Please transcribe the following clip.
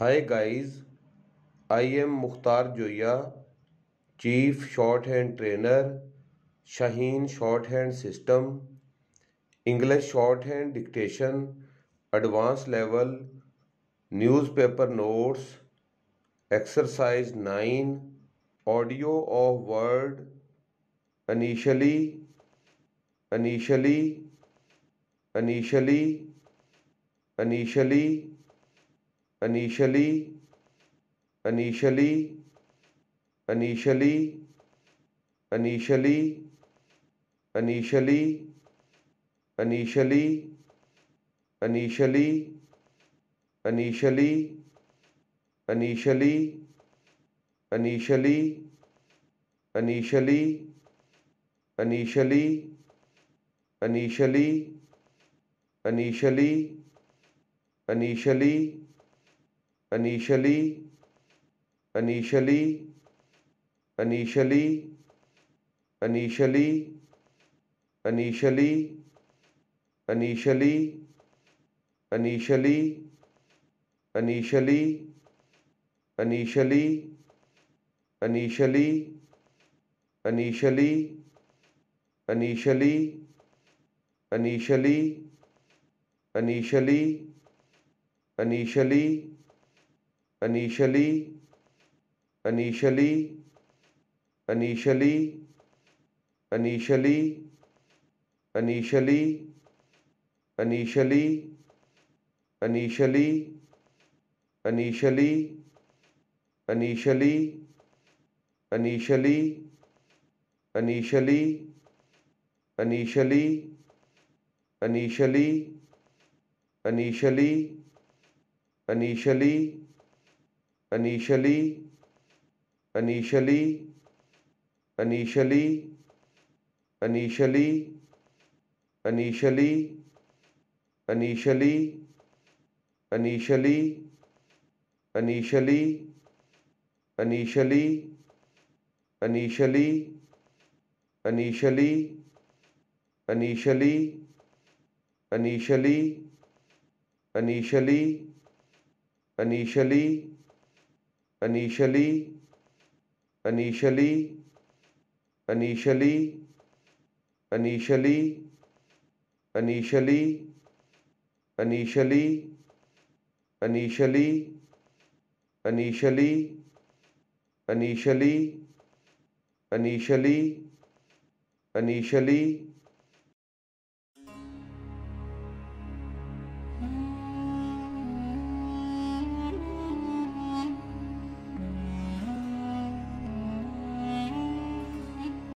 hi guys I am Mukhtar Zoya chief short hand trainer Shaheen short hand system English short hand dictation advance level newspaper notes exercise nine audio of word initially initially initially initially initially initially initially initially initially initially initially initially initially initially initially initially initially initially initially initially initially initially initially initially initially initially initially initially initially initially initially initially initially initially initially initially initially initially initially initially initially initially initially initially initially initially initially initially initially initially initially initially initially initially initially initially initially initially initially initially initially initially initially initially initially initially initially initially initially initially initially initially initially initially initially